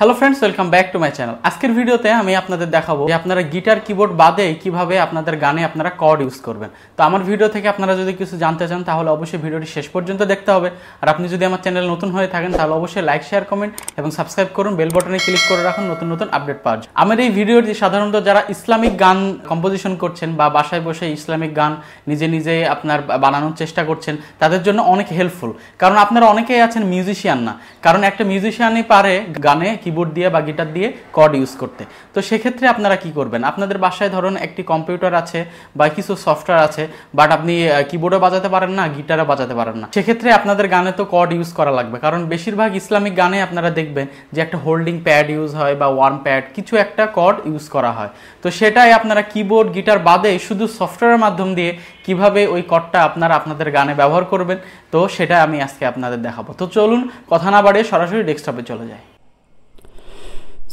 hello friends welcome back to my channel আজকের ভিডিওতে আমি আপনাদের দেখাবো যে আপনারা গিটার কিবোর্ড বাদে কিভাবে আপনাদের গানে আপনারা কর্ড ইউজ করবেন তো আমার ভিডিও থেকে আপনারা যদি কিছু জানতে চান তাহলে অবশ্যই ভিডিওটি শেষ পর্যন্ত দেখতে হবে আর আপনি যদি আমার চ্যানেল নতুন হয়ে থাকেন তাহলে অবশ্যই লাইক শেয়ার কমেন্ট এবং সাবস্ক্রাইব করুন বেল বটনে ক্লিক করে রাখুন নতুন নতুন আপডেট পাওয়ার জন্য আমার এই ভিডিওটি সাধারণত যারা ইসলামিক গান কম্পোজিশন করছেন বা বাসায় বসে ইসলামিক গান নিজে নিজে আপনার বানানোর চেষ্টা করছেন তাদের জন্য অনেক হেল্পফুল কারণ আপনারা অনেকেই আছেন মিউজিশিয়ান না কারণ একটা মিউজিশিয়ানই পারে গানে কিবোর্ড দিয়ে বা গিটার দিয়ে কর্ড ইউজ করতে তো সেক্ষেত্রে আপনারা কি করবেন আপনাদের বাসায় ধরুন একটি কম্পিউটার আছে বা কিছু সফটওয়্যার আছে বাট আপনি কিবোর্ডও বাজাতে পারেন না গিটারও বাজাতে পারেন না সেক্ষেত্রে আপনাদের গানে তো কর্ড ইউজ করা লাগবে কারণ বেশিরভাগ ইসলামিক গানে আপনারা দেখবেন যে একটা হোল্ডিং প্যাড ইউজ হয় বা ওয়ার্ম প্যাড কিছু একটা কর্ড ইউজ করা হয় তো সেটাই আপনারা কিবোর্ড গিটার বাদে শুধু সফটওয়্যারের মাধ্যম দিয়ে কিভাবে ওই কর্ডটা আপনারা আপনাদের গানে ব্যবহার করবেন তো সেটা আমি আজকে আপনাদের দেখাবো তো চলুন কথা না বাড়িয়ে সরাসরি ডেস্কটপে চলে যায়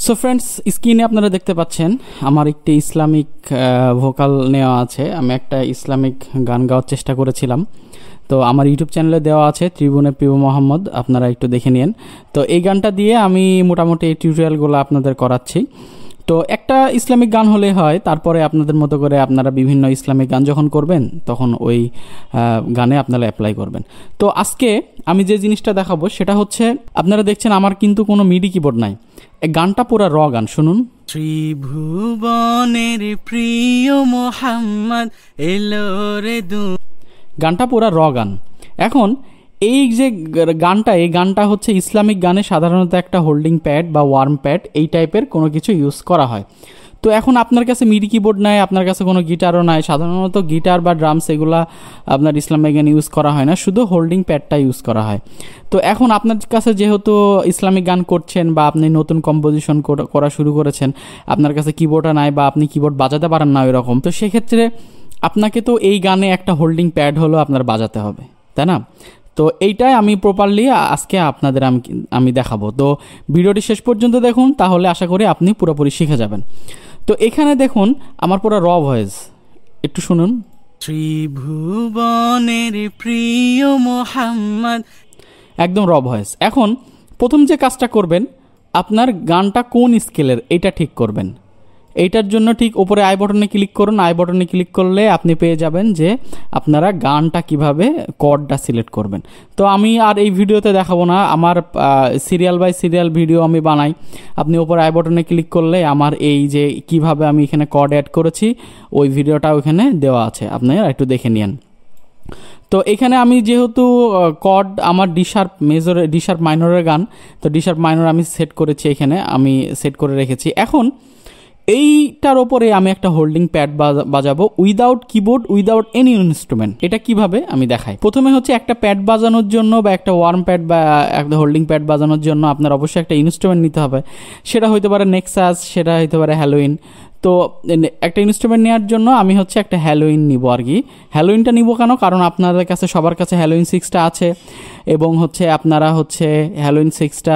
সো ফ্রেন্ডস স্ক্রিনে আপনারা দেখতে পাচ্ছেন আমার একটি ইসলামিক ভোকাল নেওয়া আছে আমি একটা ইসলামিক গান গাওয়ার চেষ্টা করেছিলাম তো আমার ইউটিউব চ্যানেলে দেওয়া আছে ত্রিভুবনে প্রিয় মোহাম্মদ আপনারা একটু দেখে নিন তো এই গানটা দিয়ে আমি মোটামুটি টিউটোরিয়ালগুলো আপনাদের করাচ্ছি তো একটা ইসলামিক গান হলে হয় তারপরে আপনাদের মতো করে আপনারা বিভিন্ন ইসলামিক গান যখন করবেন তখন ওই গানে আপনারা অ্যাপ্লাই করবেন তো আজকে আমি যে জিনিসটা দেখাবো সেটা হচ্ছে আপনারা দেখছেন আমার কিন্তু কোনো মিডি কিবোর্ড নাই গানটা পুরা র গান শুনুন ত্রিভুবনের প্রিয় মোহাম্মদ এলো রে দু গানটা পুরা র গান এখন এই যে গানটা এই গানটা হচ্ছে ইসলামিক গানে সাধারণত একটা হোল্ডিং প্যাড বা ওয়ার্ম প্যাড এই টাইপের কোনো কিছু ইউজ করা হয় তো এখন আপনার কাছে মিডি কিবোর্ড নাই আপনার কাছে কোনো গিটারও নাই সাধারণত গিটার বা ড্রামস এগুলো আপনার ইসলামিক গান ইউজ করা হয় না শুধু হোল্ডিং প্যাডটা ইউজ করা হয় তো এখন আপনার কাছে যেহেতু ইসলামিক গান করছেন বা আপনি নতুন কম্পোজিশন করা শুরু করেছেন আপনার কাছে কিবোর্ডও নাই বা আপনি কিবোর্ড বাজাতে পারেন না এরকম তো সেক্ষেত্রে আপনাকে তো এই গানে একটা হোল্ডিং প্যাড হলো আপনার বাজাতে হবে তাই না তো এইটাই আমি প্রপারলি আজকে আপনাদের আমি আমি দেখাবো তো ভিডিওটি শেষ পর্যন্ত দেখুন তাহলে আশা করি আপনি পুরোপুরি শিখে যাবেন তো এখানে দেখুন আমার পুরো র ভয়েস একটু শুনুন ত্রিভুবনের প্রিয় মোহাম্মদ একদম র ভয়েস এখন প্রথম যে কাজটা করবেন আপনার গানটা কোন স্কেলের এটা ঠিক করবেন এইটার জন্য ঠিক উপরে আই বটনে ক্লিক করুন আই বটনে ক্লিক করলে আপনি পেয়ে যাবেন যে আপনারা গানটা কিভাবে কর্ডটা সিলেক্ট করবেন তো আমি আর এই ভিডিওতে দেখাবো না আমার সিরিয়াল বাই সিরিয়াল ভিডিও আমি বানাই আপনি উপরে আই বটনে ক্লিক করলে আমার এই যে কিভাবে আমি এখানে কর্ড অ্যাড করেছি ওই ভিডিওটা ওখানে দেওয়া আছে আপনারা একটু দেখে নিন তো এখানে আমি যেহেতু কড আমার ডিশার্প মেজর ডিশার্প মাইনরের গান তো ডিশার্প মাইনর আমি সেট করেছি এখানে আমি সেট করে রেখেছি এখন এইটার ওপরে আমি একটা হোল্ডিং প্যাড বাজাবো without keyboard without any instrument এটা কিভাবে আমি দেখাই প্রথমে হচ্ছে একটা প্যাড বাজানোর জন্য বা একটা ওয়ার্ম প্যাড বা একটা হোল্ডিং প্যাড বাজানোর জন্য আপনার অবশ্যই একটা ইনস্ট্রুমেন্ট নিতে হবে সেটা হইতে পারে নেক্সাস সেটা হইতে পারে হ্যালোইন তো একটা ইনস্ট্রুমেন্ট নেওয়ার জন্য আমি হচ্ছে একটা হ্যালোইন নিব আর কি হ্যালোইনটা নিব কেন কারণ আপনাদের কাছে সবার কাছে হ্যালোইন সিক্সটা আছে এবং হচ্ছে আপনারা হচ্ছে হ্যালোইন সিক্সটা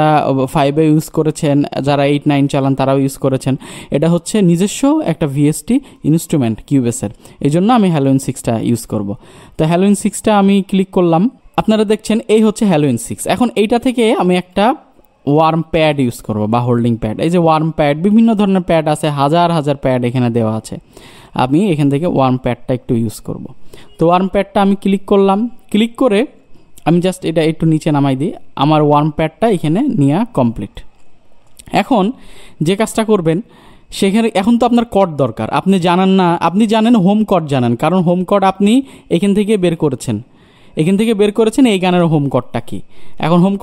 ফাইভে ইউজ করেছেন যারা এইট নাইন চালান তারাও ইউজ করেছেন এটা হচ্ছে নিজস্ব একটা ভিএসটি ইনস্ট্রুমেন্ট কিউবেসের এই জন্য আমি হ্যালোইন সিক্সটা ইউজ করব তো হ্যালোইন সিক্সটা আমি ক্লিক করলাম আপনারা দেখছেন এই হচ্ছে হ্যালোইন সিক্স এখন এইটা থেকে আমি একটা ওয়ার্ম প্যাড ইউজ করব বা হোল্ডিং প্যাড এই যে ওয়ার্ম প্যাড বিভিন্ন ধরনের প্যাড আছে হাজার হাজার প্যাড এখানে দেওয়া আছে আমি এখান থেকে ওয়ার্ম প্যাডটা একটু ইউজ করব তো ওয়ার্ম প্যাডটা আমি ক্লিক করলাম ক্লিক করে আমি জাস্ট এটা একটু নিচে নামাই দিই আমার ওয়ার্ম প্যাডটা এখানে নেওয়া কমপ্লিট এখন যে কাজটা করবেন সেখানে এখন তো আপনার কট দরকার আপনি জানান না আপনি জানেন হোম কট জানান কারণ হোম কট আপনি এখান থেকে বের করেছেন এখান থেকে বের করেছেন এই গানের হোম কর্ডটা কি এখন হোম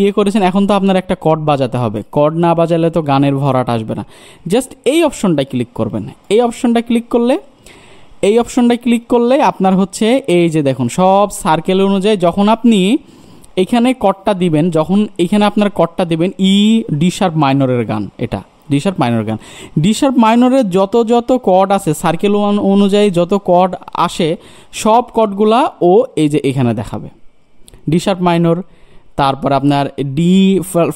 ইয়ে করেছেন এখন তো আপনার একটা কট বাজাতে হবে কট না বাজালে তো গানের ভরাট আসবে না জাস্ট এই অপশনটা ক্লিক করবেন এই অপশনটা ক্লিক করলে এই অপশনটা ক্লিক করলে আপনার হচ্ছে এই যে দেখুন সব সার্কেল অনুযায়ী যখন আপনি এখানে কটটা দিবেন যখন এখানে আপনার কটটা দিবেন ই ডি শার্প মাইনরের গান এটা ডি শার্প মাইনর গান ডি শার্প মাইনরের যত যত কর্ড আছে সার্কেল ওয়ান অনুযায়ী যত কর্ড আসে সব কর্ডগুলা ও এই যে এখানে দেখাবে ডি শার্প মাইনর তারপর আপনার ডি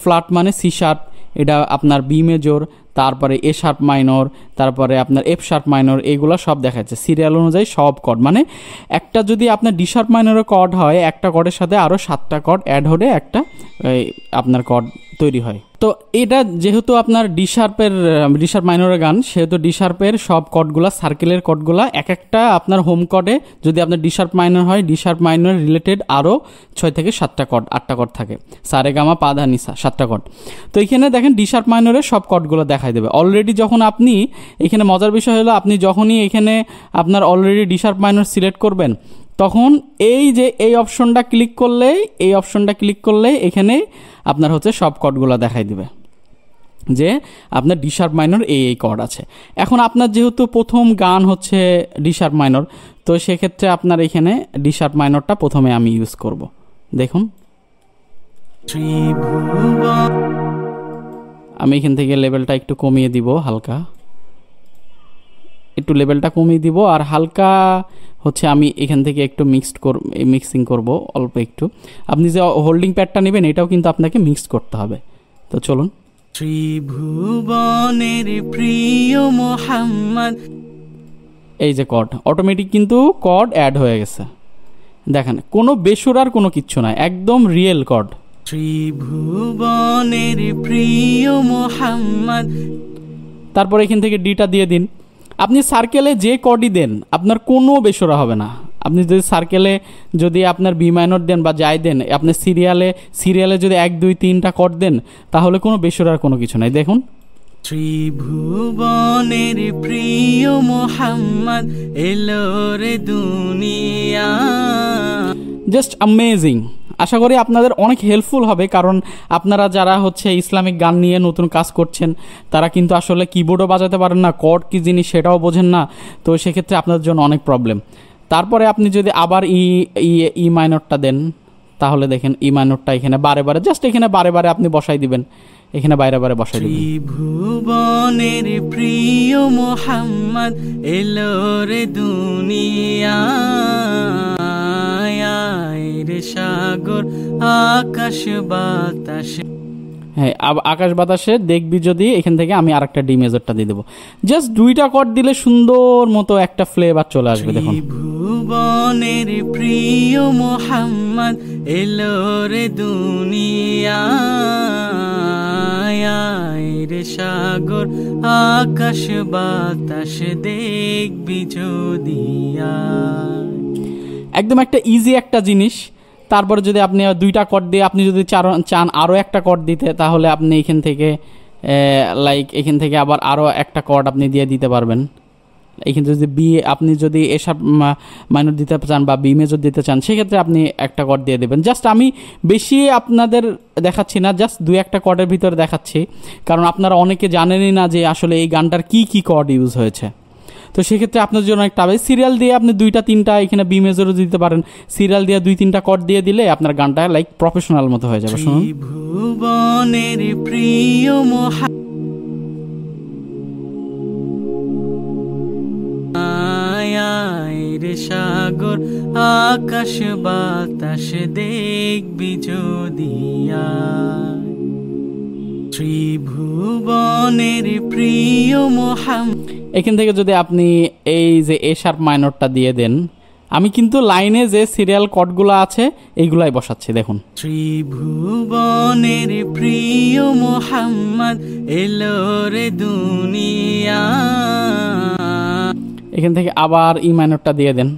ফ্ল্যাট মানে সি শার্প এটা আপনার বি মেজর তারপরে এ শার্প মাইনর তারপরে আপনার এফ শার্প মাইনর এগুলো সব দেখা যাচ্ছে সিরিয়াল অনুযায়ী সব কর্ড মানে একটা যদি আপনার ডি শার্প মাইনরও কর্ড হয় একটা কর্ডের সাথে আরও সাতটা কর্ড অ্যাড হলে একটা আপনার কর্ড তৈরি হয় তো এটা যেহেতু আপনার ডি শার্পের ডি শার্প মাইনরের গান সেহেতু ডি শার্পের সব কটগুলা সার্কেলের কটগুলা এক একটা আপনার হোম কডে যদি আপনার ডি শার্প মাইনর হয় ডি শার্প মাইনর রিলেটেড আরও ছয় থেকে সাতটা কড আটটা কট থাকে সারেগামা পাধানিসা সাতটা কট তো এখানে দেখেন ডি শার্প মাইনরের সব কডগুলো দেখা দেখাই দেবে অলরেডি যখন আপনি এখানে মজার বিষয় হলো আপনি যখনই এখানে আপনার অলরেডি ডিসার্প মাইনর সিলেক্ট করবেন তখন এই যে এই অপশনটা ক্লিক করলেই এই অপশনটা ক্লিক করলেই এখানে আপনার হচ্ছে সব কটগুলো দেখাই দেবে যে আপনার ডিসার্প মাইনর এই এই কর্ড আছে এখন আপনার যেহেতু প্রথম গান হচ্ছে ডিসার্প মাইনর তো সেক্ষেত্রে আপনার এখানে ডিসার্প মাইনরটা প্রথমে আমি ইউজ করব দেখুন আমি এখান থেকে লেভেলটা একটু কমিয়ে দিব হালকা একটু লেভেলটা কমিয়ে দিব আর হালকা হচ্ছে আমি এখান থেকে একটু মিক্সড কর মিক্সিং করব অল্প একটু আপনি যে হোল্ডিং প্যাডটা নেবেন এটাও কিন্তু আপনাকে মিক্সড করতে হবে তো চলুন ত্রিভুবনের প্রিয় মোহাম্মদ এই যে কড অটোমেটিক কিন্তু কড অ্যাড হয়ে গেছে দেখেন কোনো বেসুরার কোনো কিচ্ছু নয় একদম রিয়েল কড ত্রিভুবনের প্রিয় মোহাম্মদ তারপর এখান থেকে ডিটা দিয়ে দিন আপনি সার্কেলে যে কডি দেন আপনার কোনো বেসরা হবে না আপনি যদি সার্কেলে যদি আপনার বি মাইনর দেন বা যাই দেন আপনি সিরিয়ালে সিরিয়ালে যদি এক দুই তিনটা কট দেন তাহলে কোনো বেসরার কোনো কিছু নাই দেখুন ত্রিভুবনের প্রিয় মোহাম্মদ এলো রে দুনিয়া জাস্ট অ্যামেজিং আশা করি আপনাদের অনেক হেল্পফুল হবে কারণ আপনারা যারা হচ্ছে ইসলামিক গান নিয়ে নতুন কাজ করছেন তারা কিন্তু আসলে কিবোর্ডও বাজাতে পারেন না কর্ড কী জিনিস সেটাও বোঝেন না তো সেক্ষেত্রে আপনাদের জন্য অনেক প্রবলেম তারপরে আপনি যদি আবার ই ই ই মাইনরটা দেন তাহলে দেখেন ই e মাইনরটা এখানে বারে বারে জাস্ট এখানে বারে বারে আপনি বসাই দিবেন এখানে বাইরে বাইরে বসাই দিবেন ভুবনের প্রিয় মোহাম্মদ এলো রে দুনিয়া আয় রে সাগর আকাশ বাতাসে হ্যাঁ আকাশ বাতাসে দেখবি যদি এখান থেকে আমি আরেকটা ডিমেজরটা দিয়ে দেবো জাস্ট দুইটা কট দিলে সুন্দর মতো একটা ফ্লেভার চলে আসবে দেখুন ভুবনের প্রিয় মোহাম্মদ এলো রে দুনিয়া রে সাগর আকাশ বাতাস দেখবি যদি একদম একটা ইজি একটা জিনিস তারপর যদি আপনি দুইটা কট দিয়ে আপনি যদি চার চান আরও একটা কট দিতে তাহলে আপনি এখান থেকে লাইক এখান থেকে আবার আরও একটা কট আপনি দিয়ে দিতে পারবেন এখান থেকে যদি বি আপনি যদি এসব মাইনর দিতে চান বা বি মেজর দিতে চান সেক্ষেত্রে আপনি একটা কট দিয়ে দেবেন জাস্ট আমি বেশি আপনাদের দেখাচ্ছি না জাস্ট দু একটা কটের ভিতরে দেখাচ্ছি কারণ আপনারা অনেকে জানেনই না যে আসলে এই গানটার কি কি কট ইউজ হয়েছে তো সেক্ষেত্রে আপনার জন্য অনেক টাবে সিরিয়াল দিয়ে আপনি দুইটা তিনটা এখানে বি মেজরও দিতে পারেন সিরিয়াল দিয়ে দুই তিনটা কট দিয়ে দিলে আপনার গানটা লাইক প্রফেশনাল মতো হয়ে যাবে শুনুন ভুবনের প্রিয় মহা সাগর আকাশ বাতাস দেখবি যদিয়া ভুবনের প্রিয় মোহাম্মদ এখান থেকে যদি আপনি এই যে এ শার্প মাইনরটা দিয়ে দেন আমি কিন্তু লাইনে যে সিরিয়াল কটগুলো আছে এইগুলাই বসাচ্ছি দেখুন ত্রিভুবনের প্রিয় মোহাম্মদ এলো রে দুনিয়া এখান থেকে আবার ই e মাইনরটা দিয়ে দেন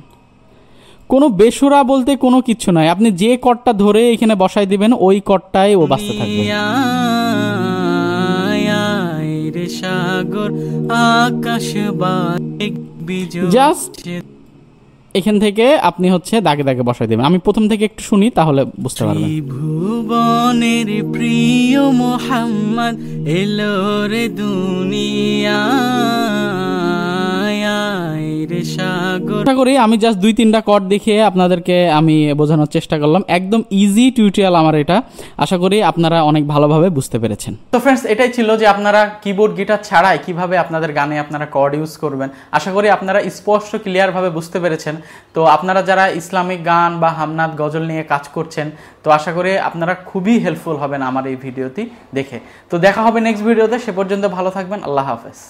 কোনো বেসুরা বলতে কোনো কিছু নয় আপনি যে কটটা ধরে এখানে বসাই দিবেন ওই কটটাই ও বাঁচতে থাকবে সাগর আকাশ জাস্ট এখান থেকে আপনি হচ্ছে দাগে দাগে বসাই দেবেন আমি প্রথম থেকে একটু শুনি তাহলে বুঝতে পারবেন ভুবনের প্রিয় মোহাম্মদ এলো রে দুনিয়া সাগর আমি জাস্ট দুই তিনটা কট দেখিয়ে আপনাদেরকে আমি বোঝানোর চেষ্টা করলাম একদম ইজি টিউটোরিয়াল আমার এটা আশা করি আপনারা অনেক ভালোভাবে বুঝতে পেরেছেন তো ফ্রেন্ডস এটাই ছিল যে আপনারা কিবোর্ড গিটার ছাড়াই কিভাবে আপনাদের গানে আপনারা কর্ড ইউজ করবেন আশা করি আপনারা স্পষ্ট ক্লিয়ার ভাবে বুঝতে পেরেছেন তো আপনারা যারা ইসলামিক গান বা হামনাদ গজল নিয়ে কাজ করছেন তো আশা করি আপনারা খুবই হেল্পফুল হবেন আমার এই ভিডিওটি দেখে তো দেখা হবে নেক্সট ভিডিওতে সে পর্যন্ত ভালো থাকবেন আল্লাহ হাফেজ